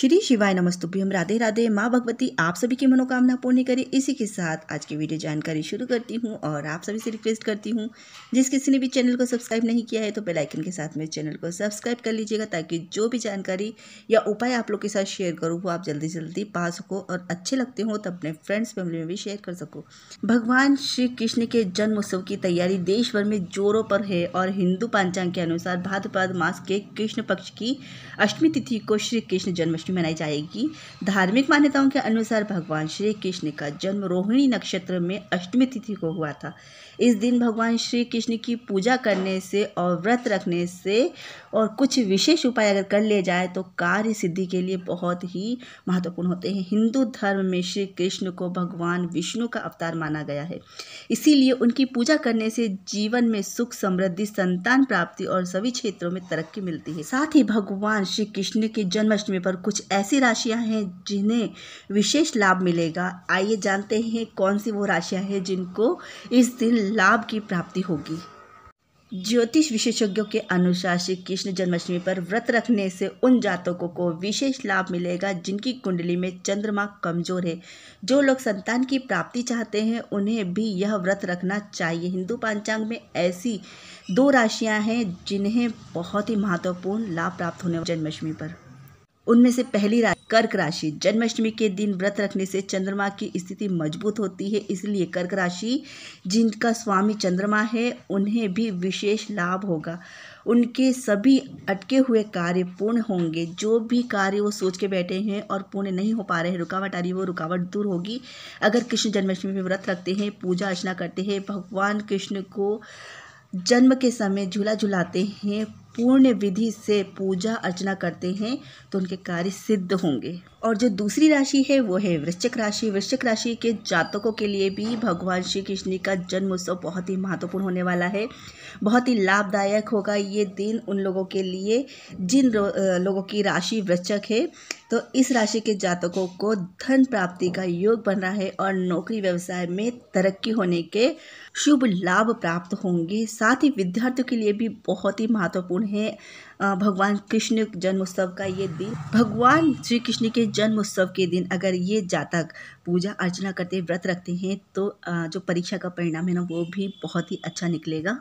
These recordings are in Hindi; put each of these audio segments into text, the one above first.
श्री शिवाय नमस्तुभ्यम राधे राधे माँ भगवती आप सभी की मनोकामना पूर्ण करें इसी के साथ आज की वीडियो जानकारी शुरू करती हूँ और आप सभी से रिक्वेस्ट करती हूँ जिस किसी ने भी चैनल को सब्सक्राइब नहीं किया है तो बेल आइकन के साथ मेरे चैनल को सब्सक्राइब कर लीजिएगा ताकि जो भी जानकारी या उपाय आप लोग के साथ शेयर करूँ वो आप जल्दी से जल्दी पा सको और अच्छे लगते हो तो अपने फ्रेंड्स फैमिली में भी शेयर कर सको भगवान श्री कृष्ण के जन्म उत्सव की तैयारी देश भर में जोरों पर है और हिंदू पंचांग के अनुसार भाद्रपद मास के कृष्ण पक्ष की अष्टमी तिथि को श्री कृष्ण जन्माष्टमी जन्माष्टमी मनाई जाएगी धार्मिक मान्यताओं के अनुसार भगवान श्री कृष्ण का जन्म रोहिणी नक्षत्र में अष्टमी तिथि को हुआ था इस दिन भगवान श्री कृष्ण की पूजा करने से और व्रत रखने से और कुछ विशेष उपाय अगर कर लिए जाए तो कार्य सिद्धि के लिए बहुत ही महत्वपूर्ण होते हैं हिंदू धर्म में श्री कृष्ण को भगवान विष्णु का अवतार माना गया है इसीलिए उनकी पूजा करने से जीवन में सुख समृद्धि संतान प्राप्ति और सभी क्षेत्रों में तरक्की मिलती है साथ ही भगवान श्री कृष्ण के जन्माष्टमी पर कुछ कुछ ऐसी राशियां हैं जिन्हें विशेष लाभ मिलेगा आइए जानते हैं कौन सी वो राशियां हैं जिनको इस दिन लाभ की प्राप्ति होगी ज्योतिष विशेषज्ञों के अनुसार श्री कृष्ण जन्माष्टमी पर व्रत रखने से उन जातकों को विशेष लाभ मिलेगा जिनकी कुंडली में चंद्रमा कमजोर है जो लोग संतान की प्राप्ति चाहते हैं उन्हें भी यह व्रत रखना चाहिए हिंदू पंचांग में ऐसी दो राशियां हैं जिन्हें बहुत ही महत्वपूर्ण लाभ प्राप्त होने जन्माष्टमी पर उनमें से पहली राशि कर्क राशि जन्माष्टमी के दिन व्रत रखने से चंद्रमा की स्थिति मजबूत होती है इसलिए कर्क राशि जिनका स्वामी चंद्रमा है उन्हें भी विशेष लाभ होगा उनके सभी अटके हुए कार्य पूर्ण होंगे जो भी कार्य वो सोच के बैठे हैं और पूर्ण नहीं हो पा रहे हैं रुकावट आ रही है वो रुकावट दूर होगी अगर कृष्ण जन्माष्टमी में व्रत रखते हैं पूजा अर्चना करते हैं भगवान कृष्ण को जन्म के समय झूला झुलाते हैं पूर्ण विधि से पूजा अर्चना करते हैं तो उनके कार्य सिद्ध होंगे और जो दूसरी राशि है वो है वृश्चिक राशि वृश्चिक राशि के जातकों के लिए भी भगवान श्री कृष्ण का जन्म उत्सव बहुत ही महत्वपूर्ण होने वाला है बहुत ही लाभदायक होगा ये दिन उन लोगों के लिए जिन लोगों की राशि वृश्चक है तो इस राशि के जातकों को धन प्राप्ति का योग बन रहा है और नौकरी व्यवसाय में तरक्की होने के शुभ लाभ प्राप्त होंगे साथ ही विद्यार्थियों के लिए भी बहुत ही महत्वपूर्ण है भगवान कृष्ण जन्मोत्सव का ये दिन भगवान श्री कृष्ण के जन्मोत्सव के दिन अगर ये जातक पूजा अर्चना करते व्रत रखते हैं तो जो परीक्षा का परिणाम है ना वो भी बहुत ही अच्छा निकलेगा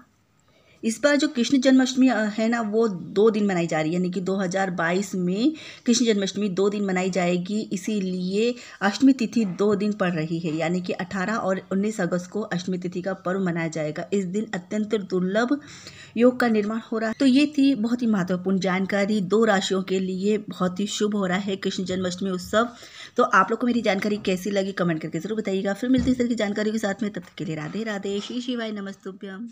इस बार जो कृष्ण जन्माष्टमी है ना वो दो दिन मनाई जा रही है यानी कि 2022 में कृष्ण जन्माष्टमी दो दिन मनाई जाएगी इसीलिए अष्टमी तिथि दो दिन पड़ रही है यानी कि 18 और 19 अगस्त को अष्टमी तिथि का पर्व मनाया जाएगा इस दिन अत्यंत दुर्लभ योग का निर्माण हो रहा है तो ये थी बहुत ही महत्वपूर्ण जानकारी दो राशियों के लिए बहुत ही शुभ हो रहा है कृष्ण जन्माष्टमी उत्सव तो आप लोग को मेरी जानकारी कैसी लगी कमेंट करके जरूर बताइएगा फिर मिलती इस तरह की जानकारी के साथ में तब तक के लिए राधे राधे श्री शिवाय नमस्तुभ्यम